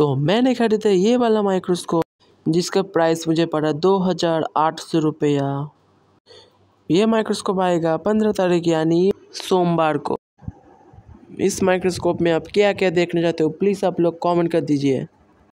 तो मैंने खरीदा ये वाला माइक्रोस्कोप जिसका प्राइस मुझे पड़ा दो हज़ार आठ सौ रुपया ये माइक्रोस्कोप आएगा पंद्रह तारीख यानी सोमवार को इस माइक्रोस्कोप में आप क्या क्या देखना चाहते हो प्लीज़ आप लोग कमेंट कर दीजिए